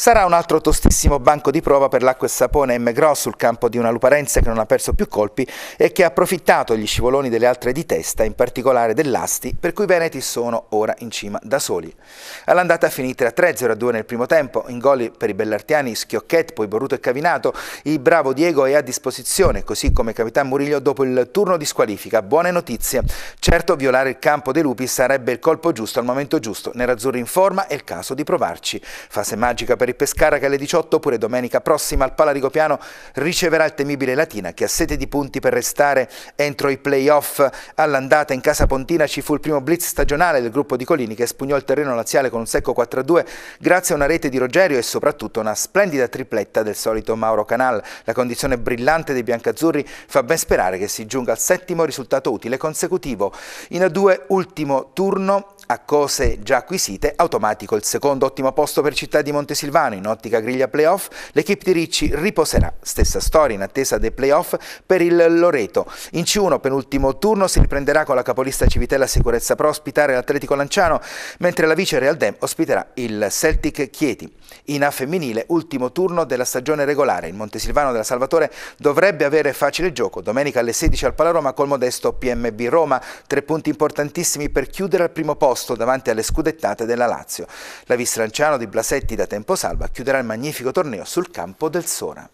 Sarà un altro tostissimo banco di prova per l'acqua e sapone M. Gross sul campo di una Luparenza che non ha perso più colpi e che ha approfittato gli scivoloni delle altre di testa, in particolare dell'Asti, per cui i Veneti sono ora in cima da soli. All'andata finì 3-3-0-2 nel primo tempo, in gol per i bellartiani Schiocchet, poi Boruto e Cavinato, il bravo Diego è a disposizione, così come Capitan Murillo dopo il turno di squalifica. Buone notizie, certo violare il campo dei lupi sarebbe il colpo giusto al momento giusto, Nerazzurri in forma è il caso di provarci. Fase magica per il Pescara che alle 18 oppure domenica prossima al Palarico Piano riceverà il temibile Latina che ha sete di punti per restare entro i playoff. All'andata in Casa Pontina ci fu il primo blitz stagionale del gruppo di Colini che espugnò il terreno laziale con un secco 4-2 grazie a una rete di Rogerio e soprattutto una splendida tripletta del solito Mauro Canal. La condizione brillante dei biancazzurri fa ben sperare che si giunga al settimo risultato utile consecutivo. In A2 ultimo turno a cose già acquisite, automatico il secondo ottimo posto per Città di Montesilvano Urbano in ottica griglia playoff, l'equipe di Ricci riposerà. Stessa storia in attesa dei playoff per il Loreto. In C1 penultimo turno si riprenderà con la capolista Civitella Sicurezza Pro ospitare l'Atletico Lanciano, mentre la vice Real Dem ospiterà il Celtic Chieti. In A femminile, ultimo turno della stagione regolare. Il Montesilvano della Salvatore dovrebbe avere facile gioco. Domenica alle 16 al Palaroma col modesto PMB Roma. Tre punti importantissimi per chiudere al primo posto davanti alle scudettate della Lazio. La Vis Lanciano di Blasetti da tempo Salva chiuderà il magnifico torneo sul campo del Sora.